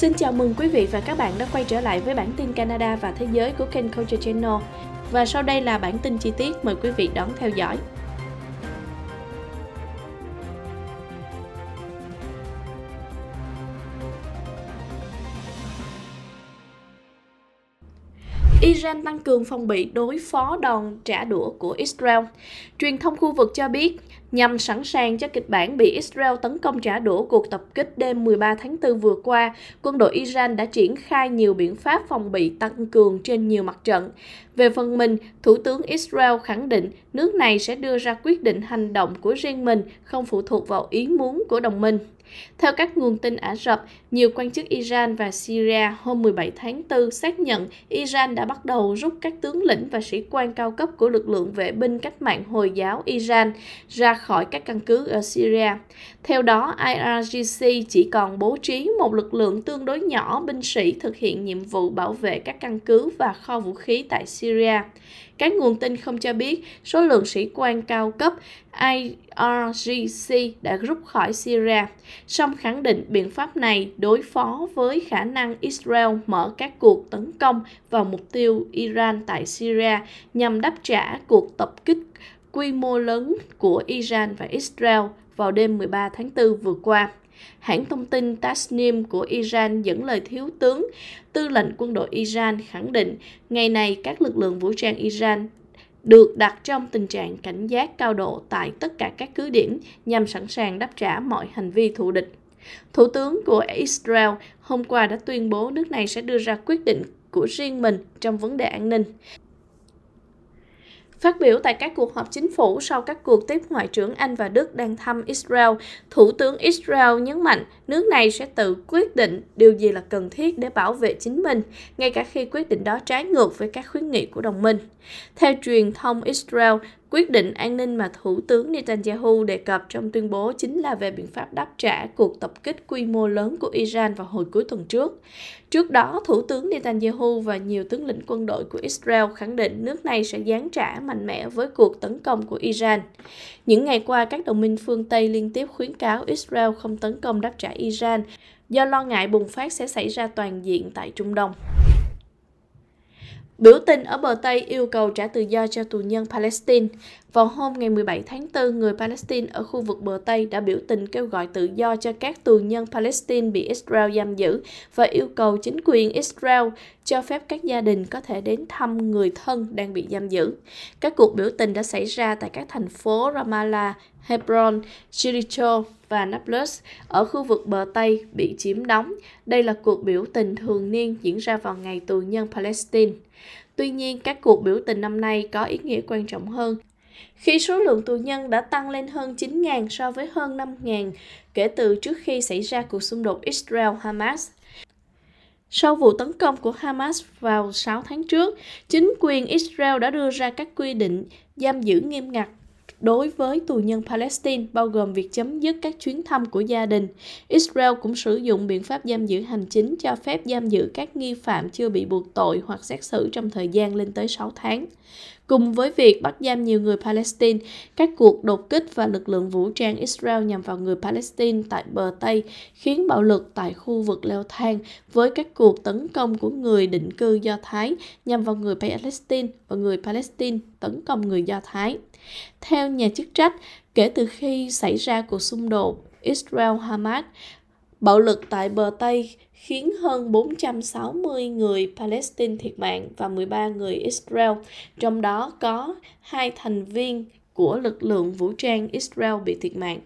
Xin chào mừng quý vị và các bạn đã quay trở lại với bản tin Canada và thế giới của kênh Culture Channel. Và sau đây là bản tin chi tiết, mời quý vị đón theo dõi. Iran tăng cường phòng bị đối phó đòn trả đũa của Israel. Truyền thông khu vực cho biết nhằm sẵn sàng cho kịch bản bị Israel tấn công trả đũa cuộc tập kích đêm 13 tháng 4 vừa qua, quân đội Iran đã triển khai nhiều biện pháp phòng bị tăng cường trên nhiều mặt trận. Về phần mình, Thủ tướng Israel khẳng định nước này sẽ đưa ra quyết định hành động của riêng mình không phụ thuộc vào ý muốn của đồng minh. Theo các nguồn tin Ả Rập, nhiều quan chức Iran và Syria hôm 17 tháng 4 xác nhận Iran đã bắt đầu rút các tướng lĩnh và sĩ quan cao cấp của lực lượng vệ binh cách mạng Hồi giáo Iran ra khỏi các căn cứ ở Syria. Theo đó, IRGC chỉ còn bố trí một lực lượng tương đối nhỏ binh sĩ thực hiện nhiệm vụ bảo vệ các căn cứ và kho vũ khí tại Syria. Các nguồn tin không cho biết số lượng sĩ quan cao cấp IRGC đã rút khỏi Syria, song khẳng định biện pháp này đối phó với khả năng Israel mở các cuộc tấn công vào mục tiêu Iran tại Syria nhằm đáp trả cuộc tập kích quy mô lớn của Iran và Israel vào đêm 13 tháng 4 vừa qua. Hãng thông tin Tasnim của Iran dẫn lời thiếu tướng tư lệnh quân đội Iran khẳng định ngày này các lực lượng vũ trang Iran được đặt trong tình trạng cảnh giác cao độ tại tất cả các cứ điểm nhằm sẵn sàng đáp trả mọi hành vi thù địch. Thủ tướng của Israel hôm qua đã tuyên bố nước này sẽ đưa ra quyết định của riêng mình trong vấn đề an ninh. Phát biểu tại các cuộc họp chính phủ sau các cuộc tiếp Ngoại trưởng Anh và Đức đang thăm Israel, Thủ tướng Israel nhấn mạnh nước này sẽ tự quyết định điều gì là cần thiết để bảo vệ chính mình, ngay cả khi quyết định đó trái ngược với các khuyến nghị của đồng minh. Theo truyền thông Israel, Quyết định an ninh mà Thủ tướng Netanyahu đề cập trong tuyên bố chính là về biện pháp đáp trả cuộc tập kích quy mô lớn của Iran vào hồi cuối tuần trước. Trước đó, Thủ tướng Netanyahu và nhiều tướng lĩnh quân đội của Israel khẳng định nước này sẽ giáng trả mạnh mẽ với cuộc tấn công của Iran. Những ngày qua, các đồng minh phương Tây liên tiếp khuyến cáo Israel không tấn công đáp trả Iran do lo ngại bùng phát sẽ xảy ra toàn diện tại Trung Đông. Biểu tình ở bờ Tây yêu cầu trả tự do cho tù nhân Palestine. Vào hôm ngày 17 tháng 4, người Palestine ở khu vực bờ Tây đã biểu tình kêu gọi tự do cho các tù nhân Palestine bị Israel giam giữ và yêu cầu chính quyền Israel cho phép các gia đình có thể đến thăm người thân đang bị giam giữ. Các cuộc biểu tình đã xảy ra tại các thành phố Ramallah, Hebron, Jericho và Nablus ở khu vực bờ Tây bị chiếm đóng. Đây là cuộc biểu tình thường niên diễn ra vào ngày tù nhân Palestine. Tuy nhiên, các cuộc biểu tình năm nay có ý nghĩa quan trọng hơn khi số lượng tù nhân đã tăng lên hơn 9.000 so với hơn 5.000 kể từ trước khi xảy ra cuộc xung đột Israel-Hamas. Sau vụ tấn công của Hamas vào 6 tháng trước, chính quyền Israel đã đưa ra các quy định giam giữ nghiêm ngặt đối với tù nhân Palestine, bao gồm việc chấm dứt các chuyến thăm của gia đình. Israel cũng sử dụng biện pháp giam giữ hành chính cho phép giam giữ các nghi phạm chưa bị buộc tội hoặc xét xử trong thời gian lên tới 6 tháng. Cùng với việc bắt giam nhiều người Palestine, các cuộc đột kích và lực lượng vũ trang Israel nhằm vào người Palestine tại bờ Tây khiến bạo lực tại khu vực leo thang với các cuộc tấn công của người định cư Do Thái nhằm vào người Palestine và người Palestine tấn công người Do Thái. Theo nhà chức trách, kể từ khi xảy ra cuộc xung đột Israel-Hamas, bạo lực tại bờ Tây khiến hơn 460 người Palestine thiệt mạng và 13 người Israel, trong đó có hai thành viên của lực lượng vũ trang Israel bị thiệt mạng.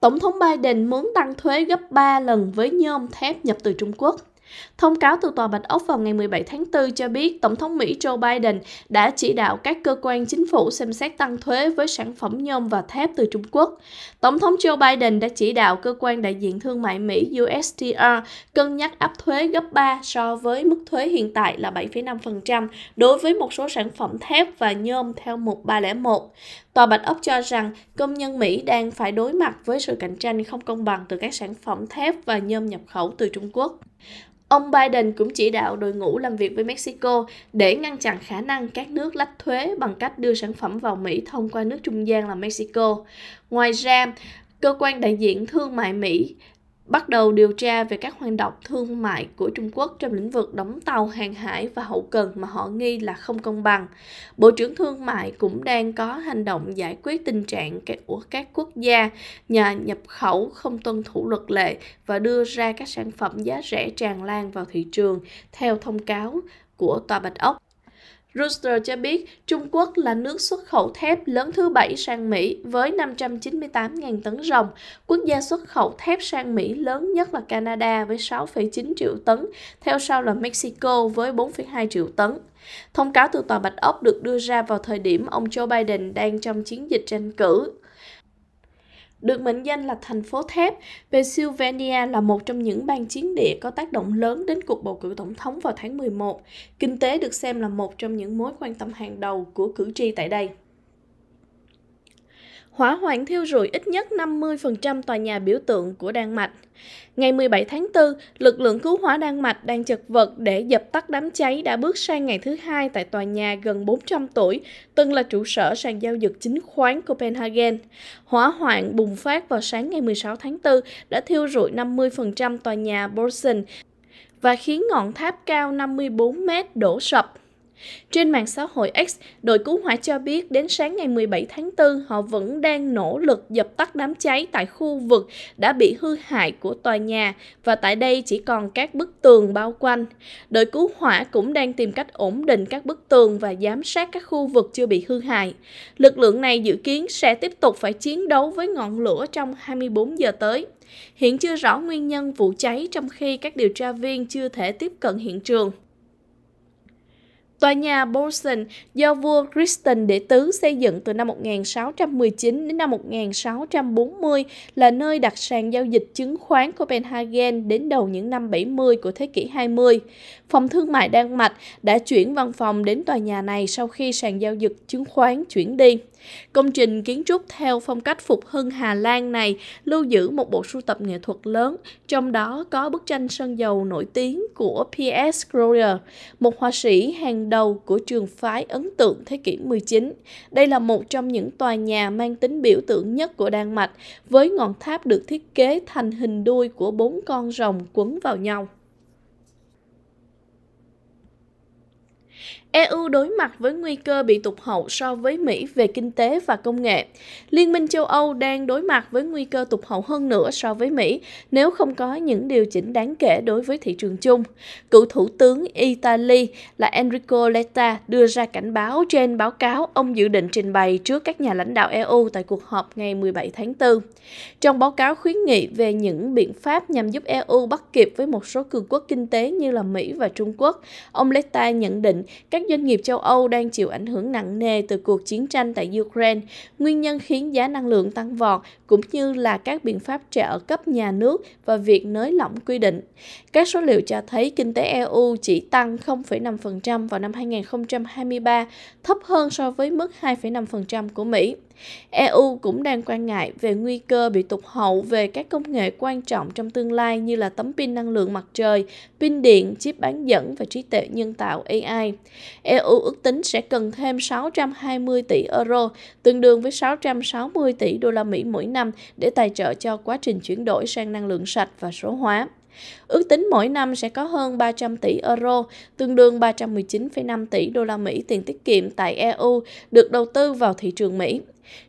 Tổng thống Biden muốn tăng thuế gấp 3 lần với nhôm thép nhập từ Trung Quốc. Thông cáo từ Tòa Bạch Ốc vào ngày 17 tháng 4 cho biết Tổng thống Mỹ Joe Biden đã chỉ đạo các cơ quan chính phủ xem xét tăng thuế với sản phẩm nhôm và thép từ Trung Quốc. Tổng thống Joe Biden đã chỉ đạo cơ quan đại diện thương mại Mỹ USTR cân nhắc áp thuế gấp 3 so với mức thuế hiện tại là 7,5% đối với một số sản phẩm thép và nhôm theo mục 301. Tòa Bạch Ốc cho rằng công nhân Mỹ đang phải đối mặt với sự cạnh tranh không công bằng từ các sản phẩm thép và nhôm nhập khẩu từ Trung Quốc. Ông Biden cũng chỉ đạo đội ngũ làm việc với Mexico để ngăn chặn khả năng các nước lách thuế bằng cách đưa sản phẩm vào Mỹ thông qua nước trung gian là Mexico. Ngoài ra, cơ quan đại diện thương mại Mỹ bắt đầu điều tra về các hoạt động thương mại của Trung Quốc trong lĩnh vực đóng tàu hàng hải và hậu cần mà họ nghi là không công bằng. Bộ trưởng Thương mại cũng đang có hành động giải quyết tình trạng của các quốc gia nhà nhập khẩu không tuân thủ luật lệ và đưa ra các sản phẩm giá rẻ tràn lan vào thị trường theo thông cáo của Tòa Bạch Ốc. Rooster cho biết Trung Quốc là nước xuất khẩu thép lớn thứ bảy sang Mỹ với 598.000 tấn rồng. Quốc gia xuất khẩu thép sang Mỹ lớn nhất là Canada với 6,9 triệu tấn, theo sau là Mexico với 4,2 triệu tấn. Thông cáo từ Tòa Bạch Ốc được đưa ra vào thời điểm ông Joe Biden đang trong chiến dịch tranh cử được mệnh danh là thành phố thép, Pennsylvania là một trong những bang chiến địa có tác động lớn đến cuộc bầu cử tổng thống vào tháng 11. Kinh tế được xem là một trong những mối quan tâm hàng đầu của cử tri tại đây hỏa hoạn thiêu rụi ít nhất 50% tòa nhà biểu tượng của Đan Mạch. Ngày 17 tháng 4, lực lượng cứu hỏa Đan Mạch đang chật vật để dập tắt đám cháy đã bước sang ngày thứ hai tại tòa nhà gần 400 tuổi, từng là trụ sở sàn giao dịch chính khoán Copenhagen. Hỏa hoạn bùng phát vào sáng ngày 16 tháng 4 đã thiêu rụi 50% tòa nhà Borsen và khiến ngọn tháp cao 54 mét đổ sập. Trên mạng xã hội X, đội cứu hỏa cho biết đến sáng ngày 17 tháng 4, họ vẫn đang nỗ lực dập tắt đám cháy tại khu vực đã bị hư hại của tòa nhà và tại đây chỉ còn các bức tường bao quanh. Đội cứu hỏa cũng đang tìm cách ổn định các bức tường và giám sát các khu vực chưa bị hư hại. Lực lượng này dự kiến sẽ tiếp tục phải chiến đấu với ngọn lửa trong 24 giờ tới. Hiện chưa rõ nguyên nhân vụ cháy trong khi các điều tra viên chưa thể tiếp cận hiện trường. Tòa nhà Bolson do vua Christian Đệ Tứ xây dựng từ năm 1619 đến năm 1640 là nơi đặt sàn giao dịch chứng khoán Copenhagen đến đầu những năm 70 của thế kỷ 20. Phòng thương mại Đan Mạch đã chuyển văn phòng đến tòa nhà này sau khi sàn giao dịch chứng khoán chuyển đi. Công trình kiến trúc theo phong cách phục hưng Hà Lan này lưu giữ một bộ sưu tập nghệ thuật lớn, trong đó có bức tranh sơn dầu nổi tiếng của P.S. Grolier, một họa sĩ hàng đầu của trường phái ấn tượng thế kỷ 19. Đây là một trong những tòa nhà mang tính biểu tượng nhất của Đan Mạch, với ngọn tháp được thiết kế thành hình đuôi của bốn con rồng quấn vào nhau. EU đối mặt với nguy cơ bị tụt hậu so với Mỹ về kinh tế và công nghệ. Liên minh châu Âu đang đối mặt với nguy cơ tụt hậu hơn nữa so với Mỹ nếu không có những điều chỉnh đáng kể đối với thị trường chung. Cựu Thủ tướng Italy là Enrico Letta đưa ra cảnh báo trên báo cáo ông dự định trình bày trước các nhà lãnh đạo EU tại cuộc họp ngày 17 tháng 4. Trong báo cáo khuyến nghị về những biện pháp nhằm giúp EU bắt kịp với một số cường quốc kinh tế như là Mỹ và Trung Quốc, ông Letta nhận định các doanh nghiệp châu Âu đang chịu ảnh hưởng nặng nề từ cuộc chiến tranh tại Ukraine, nguyên nhân khiến giá năng lượng tăng vọt cũng như là các biện pháp trợ cấp nhà nước và việc nới lỏng quy định. Các số liệu cho thấy kinh tế EU chỉ tăng 0,5% vào năm 2023, thấp hơn so với mức 2,5% của Mỹ. EU cũng đang quan ngại về nguy cơ bị tụt hậu về các công nghệ quan trọng trong tương lai như là tấm pin năng lượng mặt trời, pin điện, chip bán dẫn và trí tuệ nhân tạo AI. EU ước tính sẽ cần thêm 620 tỷ euro, tương đương với 660 tỷ đô la Mỹ mỗi năm để tài trợ cho quá trình chuyển đổi sang năng lượng sạch và số hóa. Ước tính mỗi năm sẽ có hơn 300 tỷ euro, tương đương 319,5 tỷ đô la Mỹ tiền tiết kiệm tại EU được đầu tư vào thị trường Mỹ.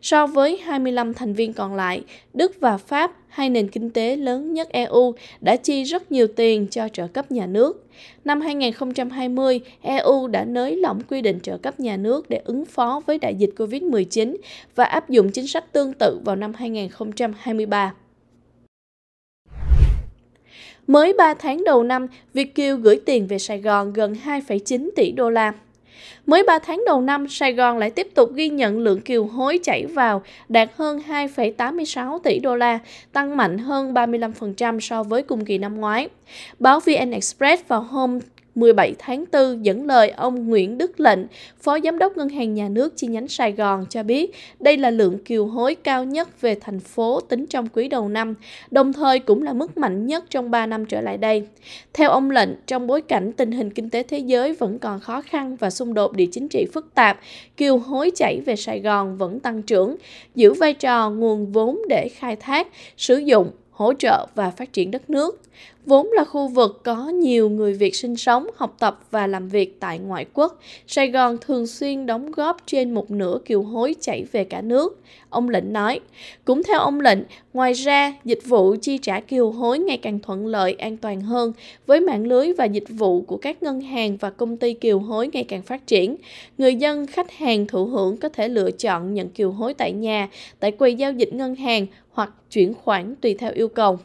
So với 25 thành viên còn lại, Đức và Pháp, hai nền kinh tế lớn nhất EU, đã chi rất nhiều tiền cho trợ cấp nhà nước. Năm 2020, EU đã nới lỏng quy định trợ cấp nhà nước để ứng phó với đại dịch COVID-19 và áp dụng chính sách tương tự vào năm 2023. Mới 3 tháng đầu năm, Việt Kiều gửi tiền về Sài Gòn gần 2,9 tỷ đô la. Mới 3 tháng đầu năm, Sài Gòn lại tiếp tục ghi nhận lượng kiều hối chảy vào đạt hơn 2,86 tỷ đô la, tăng mạnh hơn 35% so với cùng kỳ năm ngoái. Báo VN Express vào hôm 17 tháng 4 dẫn lời ông Nguyễn Đức Lệnh, Phó Giám đốc Ngân hàng Nhà nước chi nhánh Sài Gòn cho biết đây là lượng kiều hối cao nhất về thành phố tính trong quý đầu năm, đồng thời cũng là mức mạnh nhất trong 3 năm trở lại đây. Theo ông Lệnh, trong bối cảnh tình hình kinh tế thế giới vẫn còn khó khăn và xung đột địa chính trị phức tạp, kiều hối chảy về Sài Gòn vẫn tăng trưởng, giữ vai trò nguồn vốn để khai thác, sử dụng hỗ trợ và phát triển đất nước vốn là khu vực có nhiều người Việt sinh sống, học tập và làm việc tại ngoại quốc, Sài Gòn thường xuyên đóng góp trên một nửa kiều hối chảy về cả nước, ông Lệnh nói. Cũng theo ông Lệnh, ngoài ra, dịch vụ chi trả kiều hối ngày càng thuận lợi, an toàn hơn với mạng lưới và dịch vụ của các ngân hàng và công ty kiều hối ngày càng phát triển. Người dân, khách hàng thụ hưởng có thể lựa chọn nhận kiều hối tại nhà, tại quầy giao dịch ngân hàng hoặc chuyển khoản tùy theo yêu cầu.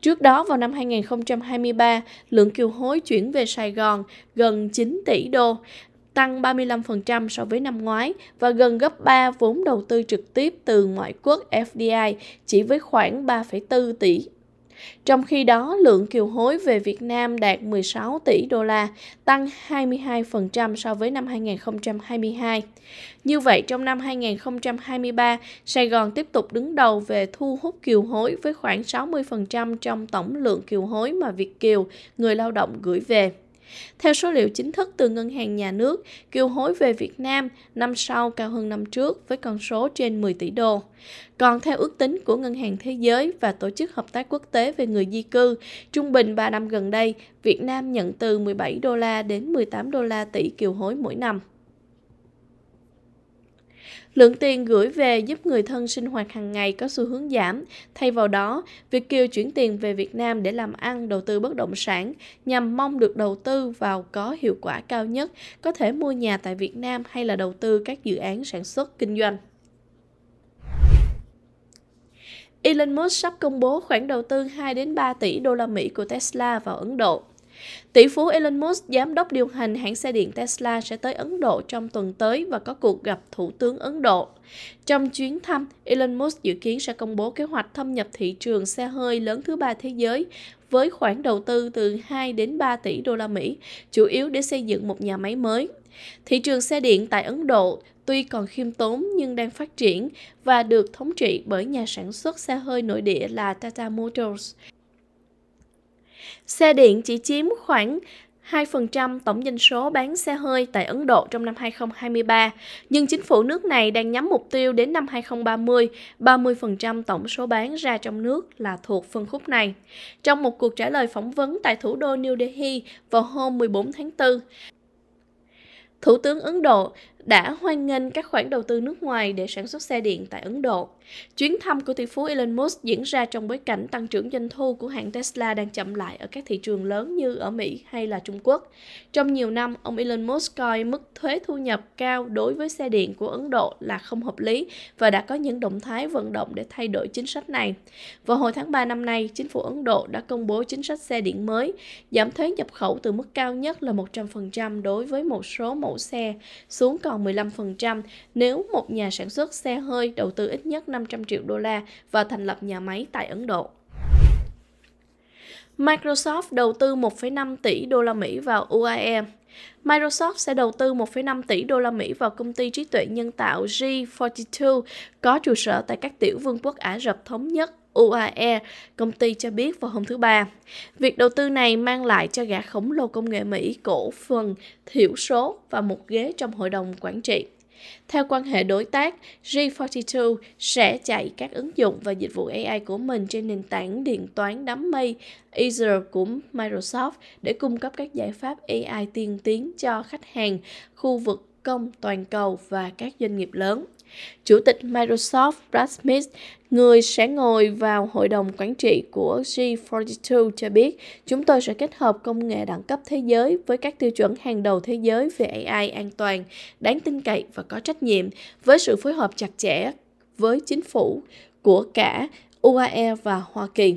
Trước đó vào năm 2023, lượng kiều hối chuyển về Sài Gòn gần 9 tỷ đô, tăng 35% so với năm ngoái và gần gấp 3 vốn đầu tư trực tiếp từ ngoại quốc FDI chỉ với khoảng 3,4 tỷ trong khi đó, lượng kiều hối về Việt Nam đạt 16 tỷ đô la, tăng 22% so với năm 2022. Như vậy, trong năm 2023, Sài Gòn tiếp tục đứng đầu về thu hút kiều hối với khoảng 60% trong tổng lượng kiều hối mà Việt Kiều, người lao động gửi về. Theo số liệu chính thức từ Ngân hàng Nhà nước, kiều hối về Việt Nam năm sau cao hơn năm trước với con số trên 10 tỷ đô. Còn theo ước tính của Ngân hàng Thế giới và Tổ chức Hợp tác Quốc tế về người di cư, trung bình 3 năm gần đây, Việt Nam nhận từ 17 đô la đến 18 đô la tỷ kiều hối mỗi năm. Lượng tiền gửi về giúp người thân sinh hoạt hàng ngày có xu hướng giảm. Thay vào đó, việc Kiều chuyển tiền về Việt Nam để làm ăn, đầu tư bất động sản nhằm mong được đầu tư vào có hiệu quả cao nhất, có thể mua nhà tại Việt Nam hay là đầu tư các dự án sản xuất, kinh doanh. Elon Musk sắp công bố khoản đầu tư 2 đến 3 tỷ đô la Mỹ của Tesla vào Ấn Độ. Tỷ phú Elon Musk, giám đốc điều hành hãng xe điện Tesla sẽ tới Ấn Độ trong tuần tới và có cuộc gặp Thủ tướng Ấn Độ. Trong chuyến thăm, Elon Musk dự kiến sẽ công bố kế hoạch thâm nhập thị trường xe hơi lớn thứ ba thế giới với khoản đầu tư từ 2 đến 3 tỷ đô la Mỹ, chủ yếu để xây dựng một nhà máy mới. Thị trường xe điện tại Ấn Độ tuy còn khiêm tốn nhưng đang phát triển và được thống trị bởi nhà sản xuất xe hơi nội địa là Tata Motors. Xe điện chỉ chiếm khoảng 2% tổng doanh số bán xe hơi tại Ấn Độ trong năm 2023, nhưng chính phủ nước này đang nhắm mục tiêu đến năm 2030, 30% tổng số bán ra trong nước là thuộc phân khúc này. Trong một cuộc trả lời phỏng vấn tại thủ đô New Delhi vào hôm 14 tháng 4, Thủ tướng Ấn Độ đã hoan nghênh các khoản đầu tư nước ngoài để sản xuất xe điện tại Ấn Độ. Chuyến thăm của tỷ phú Elon Musk diễn ra trong bối cảnh tăng trưởng doanh thu của hãng Tesla đang chậm lại ở các thị trường lớn như ở Mỹ hay là Trung Quốc. Trong nhiều năm, ông Elon Musk coi mức thuế thu nhập cao đối với xe điện của Ấn Độ là không hợp lý và đã có những động thái vận động để thay đổi chính sách này. Vào hồi tháng 3 năm nay, chính phủ Ấn Độ đã công bố chính sách xe điện mới, giảm thuế nhập khẩu từ mức cao nhất là 100% đối với một số mẫu xe xuống còn còn 15% nếu một nhà sản xuất xe hơi đầu tư ít nhất 500 triệu đô la và thành lập nhà máy tại Ấn Độ. Microsoft đầu tư 1,5 tỷ đô la Mỹ vào UAE. Microsoft sẽ đầu tư 1,5 tỷ đô la Mỹ vào công ty trí tuệ nhân tạo G42 có trụ sở tại các tiểu vương quốc Ả Rập Thống Nhất UAE, công ty cho biết vào hôm thứ Ba. Việc đầu tư này mang lại cho gã khổng lồ công nghệ Mỹ cổ phần thiểu số và một ghế trong hội đồng quản trị. Theo quan hệ đối tác, G42 sẽ chạy các ứng dụng và dịch vụ AI của mình trên nền tảng điện toán đám mây Azure của Microsoft để cung cấp các giải pháp AI tiên tiến cho khách hàng, khu vực công toàn cầu và các doanh nghiệp lớn. Chủ tịch Microsoft Brad Smith, người sẽ ngồi vào hội đồng quản trị của G42 cho biết, chúng tôi sẽ kết hợp công nghệ đẳng cấp thế giới với các tiêu chuẩn hàng đầu thế giới về AI an toàn, đáng tin cậy và có trách nhiệm, với sự phối hợp chặt chẽ với chính phủ của cả UAE và Hoa Kỳ.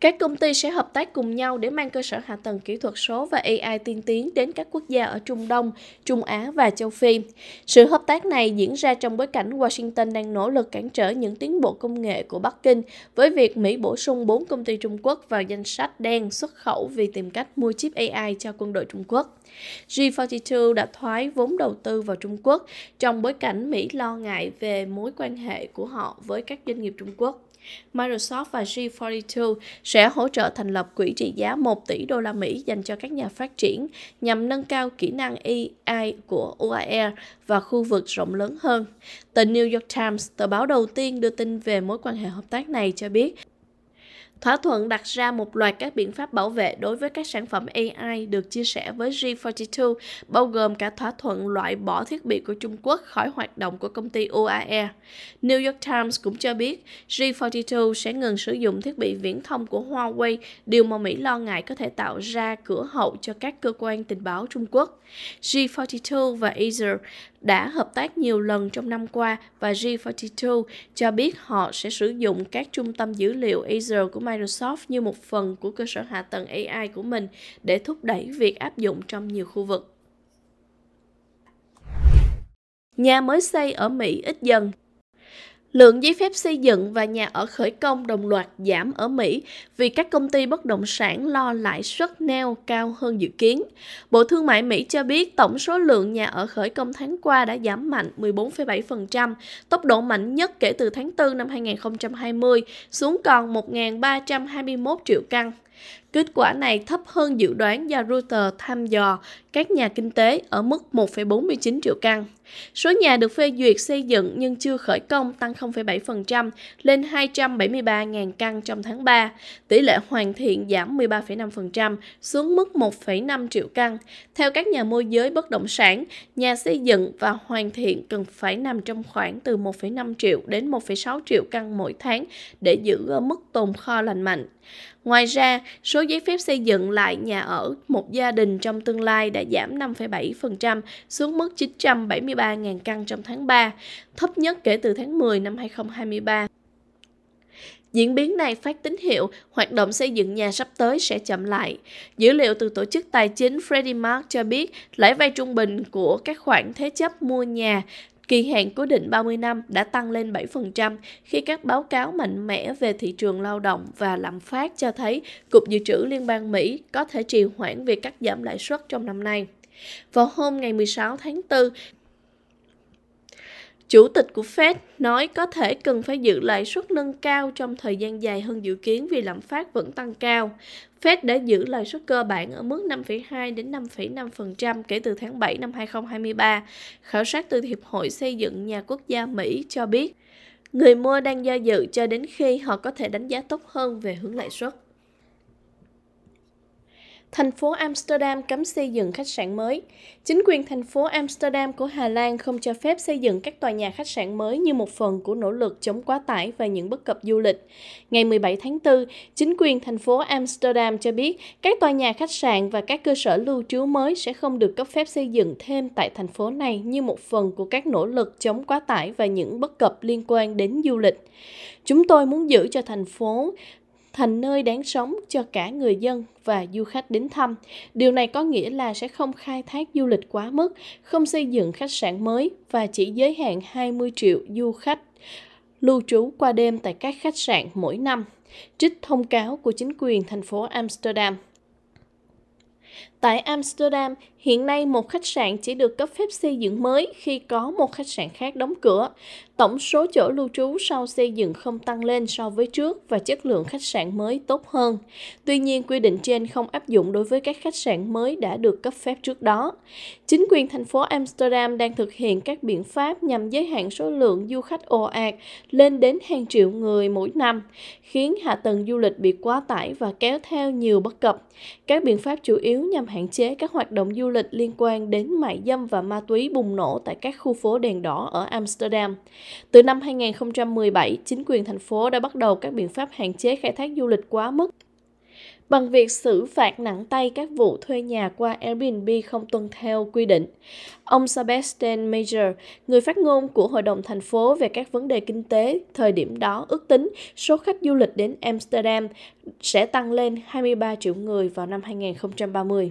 Các công ty sẽ hợp tác cùng nhau để mang cơ sở hạ tầng kỹ thuật số và AI tiên tiến đến các quốc gia ở Trung Đông, Trung Á và châu Phi. Sự hợp tác này diễn ra trong bối cảnh Washington đang nỗ lực cản trở những tiến bộ công nghệ của Bắc Kinh với việc Mỹ bổ sung 4 công ty Trung Quốc vào danh sách đen xuất khẩu vì tìm cách mua chip AI cho quân đội Trung Quốc. G42 đã thoái vốn đầu tư vào Trung Quốc trong bối cảnh Mỹ lo ngại về mối quan hệ của họ với các doanh nghiệp Trung Quốc. Microsoft và G42 sẽ hỗ trợ thành lập quỹ trị giá 1 tỷ đô la Mỹ dành cho các nhà phát triển nhằm nâng cao kỹ năng AI của UAE và khu vực rộng lớn hơn. Tờ New York Times, tờ báo đầu tiên đưa tin về mối quan hệ hợp tác này cho biết Thỏa thuận đặt ra một loạt các biện pháp bảo vệ đối với các sản phẩm AI được chia sẻ với G42, bao gồm cả thỏa thuận loại bỏ thiết bị của Trung Quốc khỏi hoạt động của công ty UAE. New York Times cũng cho biết G42 sẽ ngừng sử dụng thiết bị viễn thông của Huawei, điều mà Mỹ lo ngại có thể tạo ra cửa hậu cho các cơ quan tình báo Trung Quốc. G42 và Acer đã hợp tác nhiều lần trong năm qua và G42 cho biết họ sẽ sử dụng các trung tâm dữ liệu Azure của Microsoft như một phần của cơ sở hạ tầng AI của mình để thúc đẩy việc áp dụng trong nhiều khu vực. Nhà mới xây ở Mỹ ít dần, Lượng giấy phép xây dựng và nhà ở khởi công đồng loạt giảm ở Mỹ vì các công ty bất động sản lo lãi suất neo cao hơn dự kiến. Bộ Thương mại Mỹ cho biết tổng số lượng nhà ở khởi công tháng qua đã giảm mạnh 14,7%, tốc độ mạnh nhất kể từ tháng 4 năm 2020 xuống còn 1.321 triệu căn. Kết quả này thấp hơn dự đoán do Reuters tham dò các nhà kinh tế ở mức 1,49 triệu căn. Số nhà được phê duyệt xây dựng nhưng chưa khởi công tăng 0,7% lên 273.000 căn trong tháng 3. Tỷ lệ hoàn thiện giảm 13,5% xuống mức 1,5 triệu căn. Theo các nhà môi giới bất động sản, nhà xây dựng và hoàn thiện cần phải nằm trong khoảng từ 1,5 triệu đến 1,6 triệu căn mỗi tháng để giữ ở mức tồn kho lành mạnh. Ngoài ra, số giấy phép xây dựng lại nhà ở một gia đình trong tương lai đã giảm 5,7% xuống mức 973.000 căn trong tháng 3, thấp nhất kể từ tháng 10 năm 2023. Diễn biến này phát tín hiệu hoạt động xây dựng nhà sắp tới sẽ chậm lại. Dữ liệu từ tổ chức tài chính Freddie Mac cho biết lãi vay trung bình của các khoản thế chấp mua nhà Kỳ hạn cố định 30 năm đã tăng lên 7% khi các báo cáo mạnh mẽ về thị trường lao động và lạm phát cho thấy Cục Dự trữ Liên bang Mỹ có thể trì hoãn việc cắt giảm lãi suất trong năm nay. Vào hôm ngày 16 tháng 4, Chủ tịch của Fed nói có thể cần phải giữ lãi suất nâng cao trong thời gian dài hơn dự kiến vì lạm phát vẫn tăng cao. Fed đã giữ lãi suất cơ bản ở mức 5,2 đến 5,5% kể từ tháng 7 năm 2023. Khảo sát từ Hiệp hội Xây dựng Nhà Quốc gia Mỹ cho biết, người mua đang do dự cho đến khi họ có thể đánh giá tốt hơn về hướng lãi suất. Thành phố Amsterdam cấm xây dựng khách sạn mới. Chính quyền thành phố Amsterdam của Hà Lan không cho phép xây dựng các tòa nhà khách sạn mới như một phần của nỗ lực chống quá tải và những bất cập du lịch. Ngày 17 tháng 4, chính quyền thành phố Amsterdam cho biết các tòa nhà khách sạn và các cơ sở lưu trú mới sẽ không được cấp phép xây dựng thêm tại thành phố này như một phần của các nỗ lực chống quá tải và những bất cập liên quan đến du lịch. Chúng tôi muốn giữ cho thành phố thành nơi đáng sống cho cả người dân và du khách đến thăm. Điều này có nghĩa là sẽ không khai thác du lịch quá mức, không xây dựng khách sạn mới và chỉ giới hạn 20 triệu du khách lưu trú qua đêm tại các khách sạn mỗi năm. Trích thông cáo của chính quyền thành phố Amsterdam. Tại Amsterdam, hiện nay một khách sạn chỉ được cấp phép xây dựng mới khi có một khách sạn khác đóng cửa. Tổng số chỗ lưu trú sau xây dựng không tăng lên so với trước và chất lượng khách sạn mới tốt hơn. Tuy nhiên, quy định trên không áp dụng đối với các khách sạn mới đã được cấp phép trước đó. Chính quyền thành phố Amsterdam đang thực hiện các biện pháp nhằm giới hạn số lượng du khách ồ ạt lên đến hàng triệu người mỗi năm, khiến hạ tầng du lịch bị quá tải và kéo theo nhiều bất cập. Các biện pháp chủ yếu nhằm hạn chế các hoạt động du lịch liên quan đến mại dâm và ma túy bùng nổ tại các khu phố đèn đỏ ở Amsterdam. Từ năm 2017, chính quyền thành phố đã bắt đầu các biện pháp hạn chế khai thác du lịch quá mức bằng việc xử phạt nặng tay các vụ thuê nhà qua Airbnb không tuân theo quy định. Ông Sebastian Major, người phát ngôn của Hội đồng thành phố về các vấn đề kinh tế, thời điểm đó ước tính số khách du lịch đến Amsterdam sẽ tăng lên 23 triệu người vào năm 2030.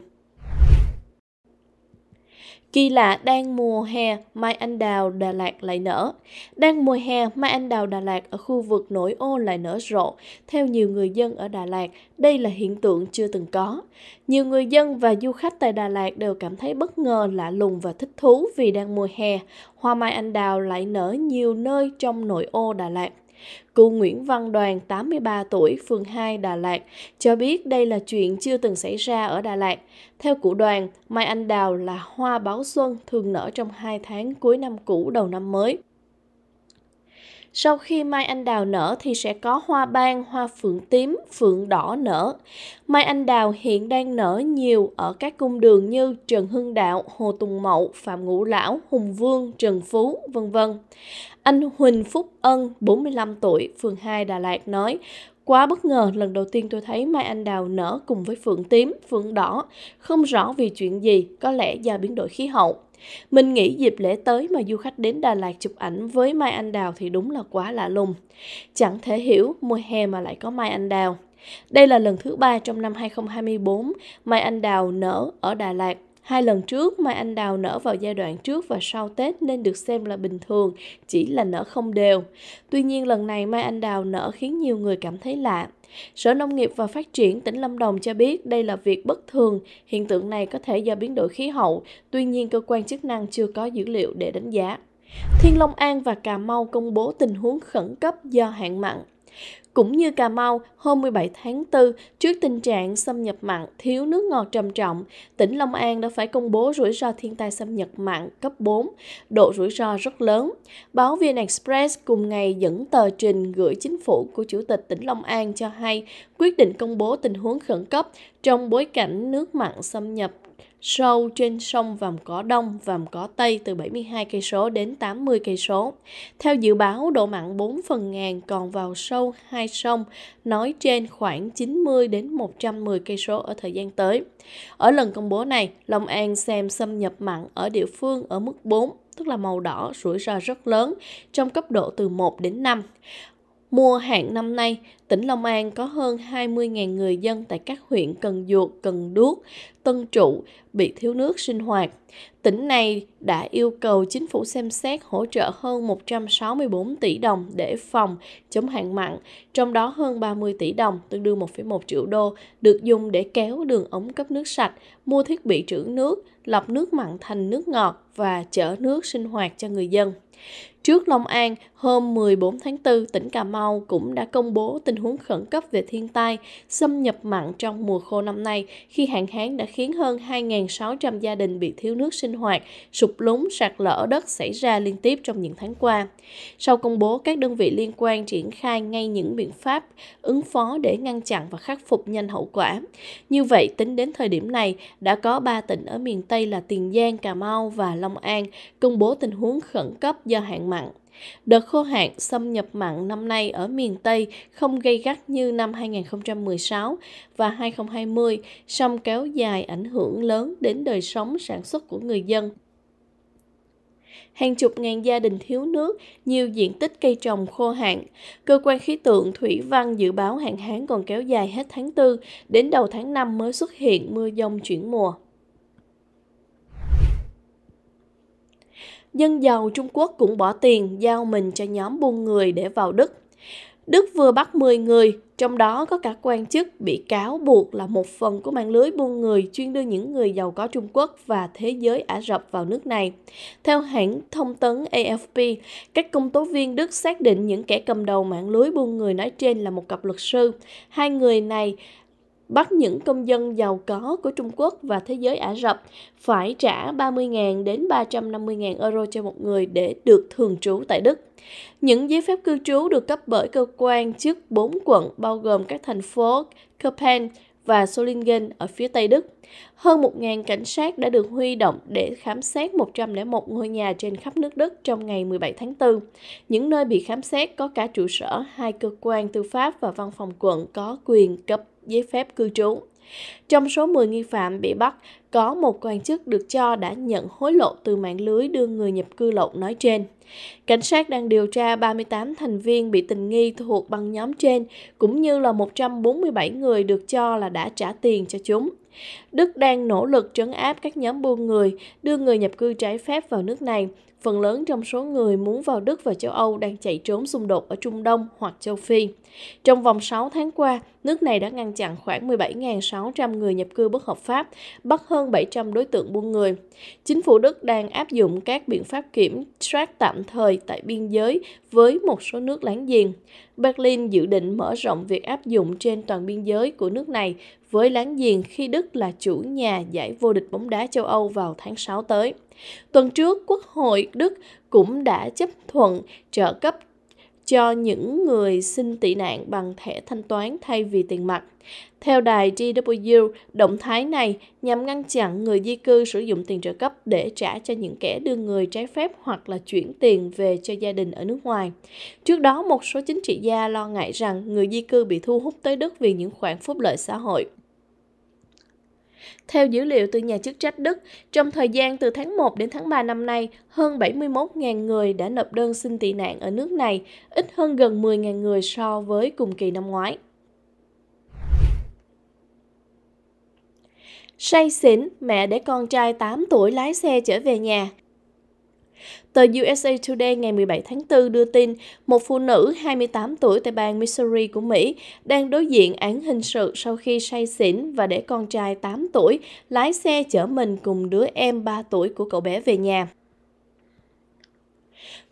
Kỳ lạ đang mùa hè, mai anh đào Đà Lạt lại nở. Đang mùa hè, mai anh đào Đà Lạt ở khu vực nội ô lại nở rộ. Theo nhiều người dân ở Đà Lạt, đây là hiện tượng chưa từng có. Nhiều người dân và du khách tại Đà Lạt đều cảm thấy bất ngờ, lạ lùng và thích thú vì đang mùa hè, hoa mai anh đào lại nở nhiều nơi trong nội ô Đà Lạt. Cụ Nguyễn Văn Đoàn, 83 tuổi, phường 2, Đà Lạt, cho biết đây là chuyện chưa từng xảy ra ở Đà Lạt. Theo cụ Đoàn, mai anh đào là hoa báo xuân thường nở trong 2 tháng cuối năm cũ đầu năm mới. Sau khi mai anh đào nở thì sẽ có hoa ban, hoa phượng tím, phượng đỏ nở. Mai anh đào hiện đang nở nhiều ở các cung đường như Trần Hưng Đạo, Hồ Tùng Mậu, Phạm Ngũ Lão, Hùng Vương, Trần Phú, vân vân. Anh Huỳnh Phúc Ân, 45 tuổi, phường 2 Đà Lạt nói, Quá bất ngờ, lần đầu tiên tôi thấy mai anh đào nở cùng với phượng tím, phượng đỏ, không rõ vì chuyện gì, có lẽ do biến đổi khí hậu. Mình nghĩ dịp lễ tới mà du khách đến Đà Lạt chụp ảnh với mai anh đào thì đúng là quá lạ lùng. Chẳng thể hiểu mùa hè mà lại có mai anh đào. Đây là lần thứ ba trong năm 2024 mai anh đào nở ở Đà Lạt Hai lần trước mai anh đào nở vào giai đoạn trước và sau Tết nên được xem là bình thường, chỉ là nở không đều. Tuy nhiên lần này mai anh đào nở khiến nhiều người cảm thấy lạ. Sở Nông nghiệp và Phát triển tỉnh Lâm Đồng cho biết đây là việc bất thường, hiện tượng này có thể do biến đổi khí hậu, tuy nhiên cơ quan chức năng chưa có dữ liệu để đánh giá. Thiên Long An và Cà Mau công bố tình huống khẩn cấp do hạn mặn. Cũng như Cà Mau, hôm 17 tháng 4, trước tình trạng xâm nhập mặn thiếu nước ngọt trầm trọng, tỉnh Long An đã phải công bố rủi ro thiên tai xâm nhập mặn cấp 4, độ rủi ro rất lớn. Báo VN Express cùng ngày dẫn tờ trình gửi chính phủ của Chủ tịch tỉnh Long An cho hay quyết định công bố tình huống khẩn cấp trong bối cảnh nước mặn xâm nhập sâu trên sông Vàm Cỏ Đông, Vàm Cỏ Tây từ 72 cây số đến 80 cây số. Theo dự báo, độ mặn 4 phần ngàn còn vào sâu hai sông nói trên khoảng 90 đến 110 cây số ở thời gian tới. Ở lần công bố này, Long An xem xâm nhập mặn ở địa phương ở mức 4 tức là màu đỏ, rủi ro rất lớn trong cấp độ từ 1 đến 5. Mùa hạn năm nay, tỉnh Long An có hơn 20.000 người dân tại các huyện Cần Duộc, Cần Đuốc, Tân Trụ bị thiếu nước sinh hoạt. Tỉnh này đã yêu cầu chính phủ xem xét hỗ trợ hơn 164 tỷ đồng để phòng chống hạn mặn, trong đó hơn 30 tỷ đồng, tương đương 1,1 triệu đô, được dùng để kéo đường ống cấp nước sạch, mua thiết bị trữ nước, lọc nước mặn thành nước ngọt và chở nước sinh hoạt cho người dân. Trước Long An, hôm 14 tháng 4, tỉnh Cà Mau cũng đã công bố tình huống khẩn cấp về thiên tai xâm nhập mặn trong mùa khô năm nay khi hạn hán đã khiến hơn 2.600 gia đình bị thiếu nước sinh hoạt, sụp lúng sạt lở đất xảy ra liên tiếp trong những tháng qua. Sau công bố, các đơn vị liên quan triển khai ngay những biện pháp ứng phó để ngăn chặn và khắc phục nhanh hậu quả. Như vậy, tính đến thời điểm này, đã có 3 tỉnh ở miền Tây là Tiền Giang, Cà Mau và Long An công bố tình huống khẩn cấp do hạn mặn. Đợt khô hạn xâm nhập mặn năm nay ở miền Tây không gây gắt như năm 2016 và 2020, song kéo dài ảnh hưởng lớn đến đời sống sản xuất của người dân. Hàng chục ngàn gia đình thiếu nước, nhiều diện tích cây trồng khô hạn. Cơ quan khí tượng Thủy Văn dự báo hạn hán còn kéo dài hết tháng 4 đến đầu tháng 5 mới xuất hiện mưa dông chuyển mùa. dân giàu Trung Quốc cũng bỏ tiền giao mình cho nhóm buôn người để vào Đức. Đức vừa bắt 10 người, trong đó có cả quan chức bị cáo buộc là một phần của mạng lưới buôn người chuyên đưa những người giàu có Trung Quốc và thế giới Ả Rập vào nước này. Theo hãng thông tấn AFP, các công tố viên Đức xác định những kẻ cầm đầu mạng lưới buôn người nói trên là một cặp luật sư. Hai người này bắt những công dân giàu có của Trung Quốc và thế giới Ả Rập phải trả 30.000 đến 350.000 euro cho một người để được thường trú tại Đức. Những giấy phép cư trú được cấp bởi cơ quan chức 4 quận bao gồm các thành phố Copenhagen và Solingen ở phía Tây Đức. Hơn 1.000 cảnh sát đã được huy động để khám xét 101 ngôi nhà trên khắp nước Đức trong ngày 17 tháng 4. Những nơi bị khám xét có cả trụ sở, hai cơ quan tư pháp và văn phòng quận có quyền cấp giấy phép cư trú. Trong số 10 nghi phạm bị bắt, có một quan chức được cho đã nhận hối lộ từ mạng lưới đưa người nhập cư lậu nói trên. Cảnh sát đang điều tra 38 thành viên bị tình nghi thuộc băng nhóm trên, cũng như là 147 người được cho là đã trả tiền cho chúng. Đức đang nỗ lực trấn áp các nhóm buôn người, đưa người nhập cư trái phép vào nước này phần lớn trong số người muốn vào Đức và châu Âu đang chạy trốn xung đột ở Trung Đông hoặc châu Phi. Trong vòng 6 tháng qua, nước này đã ngăn chặn khoảng 17.600 người nhập cư bất hợp pháp, bắt hơn 700 đối tượng buôn người. Chính phủ Đức đang áp dụng các biện pháp kiểm soát tạm thời tại biên giới với một số nước láng giềng. Berlin dự định mở rộng việc áp dụng trên toàn biên giới của nước này với láng giềng khi Đức là chủ nhà giải vô địch bóng đá châu Âu vào tháng 6 tới. Tuần trước, Quốc hội Đức cũng đã chấp thuận trợ cấp cho những người xin tị nạn bằng thẻ thanh toán thay vì tiền mặt. Theo đài GW, động thái này nhằm ngăn chặn người di cư sử dụng tiền trợ cấp để trả cho những kẻ đưa người trái phép hoặc là chuyển tiền về cho gia đình ở nước ngoài. Trước đó, một số chính trị gia lo ngại rằng người di cư bị thu hút tới Đức vì những khoản phúc lợi xã hội. Theo dữ liệu từ nhà chức trách Đức, trong thời gian từ tháng 1 đến tháng 3 năm nay, hơn 71.000 người đã nộp đơn xin tị nạn ở nước này, ít hơn gần 10.000 người so với cùng kỳ năm ngoái. Say xỉn, mẹ để con trai 8 tuổi lái xe trở về nhà. Tờ USA Today ngày 17 tháng 4 đưa tin một phụ nữ 28 tuổi tại bang Missouri của Mỹ đang đối diện án hình sự sau khi say xỉn và để con trai 8 tuổi lái xe chở mình cùng đứa em 3 tuổi của cậu bé về nhà.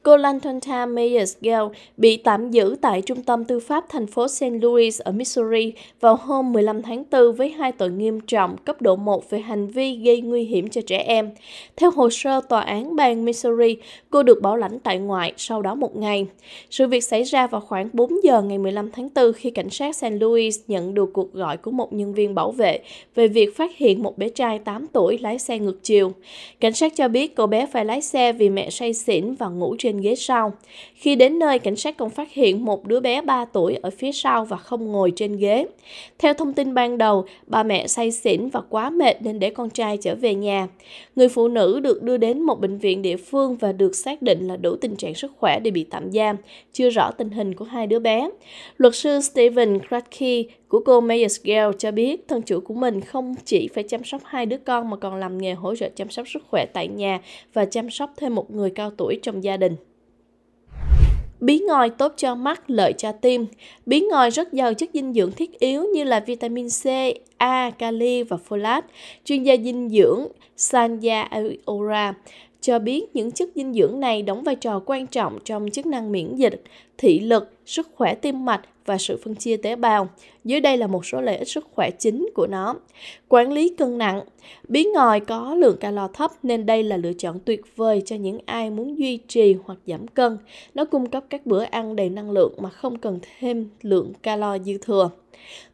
Cô Lantanta Meyers Gale bị tạm giữ tại Trung tâm Tư pháp thành phố St. Louis ở Missouri vào hôm 15 tháng 4 với hai tội nghiêm trọng cấp độ 1 về hành vi gây nguy hiểm cho trẻ em. Theo hồ sơ tòa án bang Missouri, cô được bảo lãnh tại ngoại sau đó một ngày. Sự việc xảy ra vào khoảng 4 giờ ngày 15 tháng 4 khi cảnh sát St. Louis nhận được cuộc gọi của một nhân viên bảo vệ về việc phát hiện một bé trai 8 tuổi lái xe ngược chiều. Cảnh sát cho biết cô bé phải lái xe vì mẹ say xỉn và ngủ trên trên ghế sau. Khi đến nơi, cảnh sát còn phát hiện một đứa bé 3 tuổi ở phía sau và không ngồi trên ghế. Theo thông tin ban đầu, bà mẹ say xỉn và quá mệt nên để con trai trở về nhà. Người phụ nữ được đưa đến một bệnh viện địa phương và được xác định là đủ tình trạng sức khỏe để bị tạm giam, chưa rõ tình hình của hai đứa bé. Luật sư Steven Kratke của cô Meyersgale cho biết thân chủ của mình không chỉ phải chăm sóc hai đứa con mà còn làm nghề hỗ trợ chăm sóc sức khỏe tại nhà và chăm sóc thêm một người cao tuổi trong gia đình. Bí ngòi tốt cho mắt, lợi cho tim. Bí ngòi rất giàu chất dinh dưỡng thiết yếu như là vitamin C, A, kali và folate. Chuyên gia dinh dưỡng Sanja Ora cho biết những chất dinh dưỡng này đóng vai trò quan trọng trong chức năng miễn dịch, thị lực, sức khỏe tim mạch và sự phân chia tế bào. Dưới đây là một số lợi ích sức khỏe chính của nó. Quản lý cân nặng. Bí ngòi có lượng calo thấp nên đây là lựa chọn tuyệt vời cho những ai muốn duy trì hoặc giảm cân. Nó cung cấp các bữa ăn đầy năng lượng mà không cần thêm lượng calo dư thừa.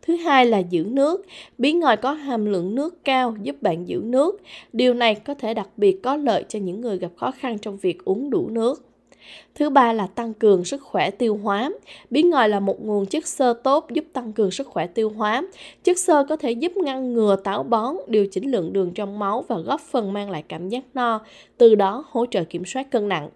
Thứ hai là giữ nước. Bí ngòi có hàm lượng nước cao giúp bạn giữ nước. Điều này có thể đặc biệt có lợi cho những người gặp khó khăn trong việc uống đủ nước. Thứ ba là tăng cường sức khỏe tiêu hóa. Bí ngòi là một nguồn chất xơ tốt giúp tăng cường sức khỏe tiêu hóa. Chất xơ có thể giúp ngăn ngừa táo bón, điều chỉnh lượng đường trong máu và góp phần mang lại cảm giác no, từ đó hỗ trợ kiểm soát cân nặng.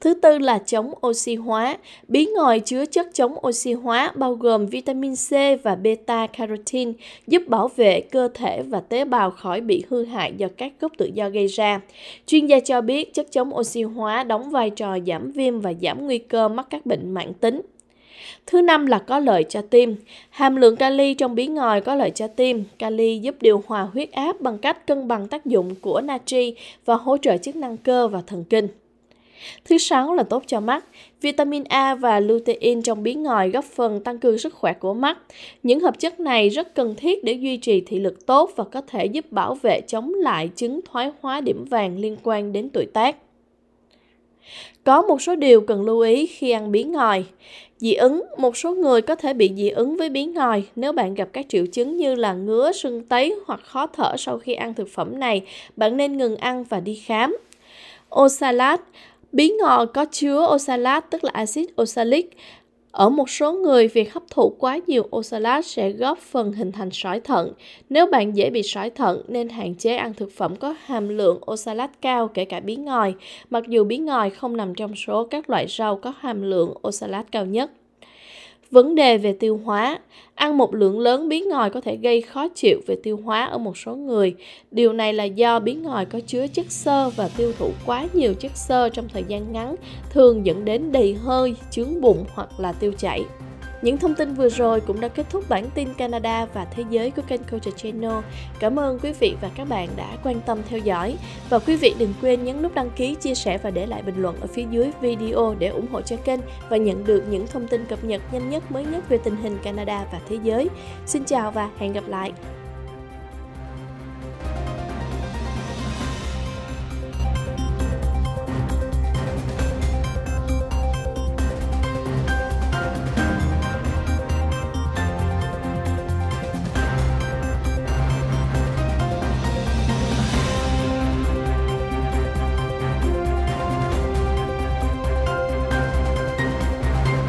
Thứ tư là chống oxy hóa. Bí ngòi chứa chất chống oxy hóa bao gồm vitamin C và beta-carotene giúp bảo vệ cơ thể và tế bào khỏi bị hư hại do các gốc tự do gây ra. Chuyên gia cho biết chất chống oxy hóa đóng vai trò giảm viêm và giảm nguy cơ mắc các bệnh mãn tính. Thứ năm là có lợi cho tim. Hàm lượng kali trong bí ngòi có lợi cho tim. Kali giúp điều hòa huyết áp bằng cách cân bằng tác dụng của natri và hỗ trợ chức năng cơ và thần kinh. Thứ sáu là tốt cho mắt. Vitamin A và lutein trong bí ngòi góp phần tăng cường sức khỏe của mắt. Những hợp chất này rất cần thiết để duy trì thị lực tốt và có thể giúp bảo vệ chống lại chứng thoái hóa điểm vàng liên quan đến tuổi tác. Có một số điều cần lưu ý khi ăn bí ngòi. Dị ứng, một số người có thể bị dị ứng với bí ngòi nếu bạn gặp các triệu chứng như là ngứa, sưng tấy hoặc khó thở sau khi ăn thực phẩm này, bạn nên ngừng ăn và đi khám. salad Bí ngò có chứa oxalat tức là axit oxalic. Ở một số người, việc hấp thụ quá nhiều oxalat sẽ góp phần hình thành sỏi thận. Nếu bạn dễ bị sỏi thận nên hạn chế ăn thực phẩm có hàm lượng oxalat cao kể cả bí ngòi, mặc dù bí ngòi không nằm trong số các loại rau có hàm lượng oxalat cao nhất. Vấn đề về tiêu hóa. Ăn một lượng lớn bí ngòi có thể gây khó chịu về tiêu hóa ở một số người. Điều này là do bí ngòi có chứa chất xơ và tiêu thụ quá nhiều chất xơ trong thời gian ngắn thường dẫn đến đầy hơi, chướng bụng hoặc là tiêu chảy. Những thông tin vừa rồi cũng đã kết thúc bản tin Canada và thế giới của kênh Culture Channel. Cảm ơn quý vị và các bạn đã quan tâm theo dõi. Và quý vị đừng quên nhấn nút đăng ký, chia sẻ và để lại bình luận ở phía dưới video để ủng hộ cho kênh và nhận được những thông tin cập nhật nhanh nhất mới nhất về tình hình Canada và thế giới. Xin chào và hẹn gặp lại!